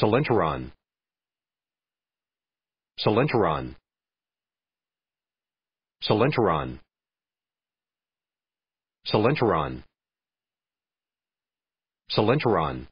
Silenteron. Silenteron. Silenteron. Silenteron. Silenteron.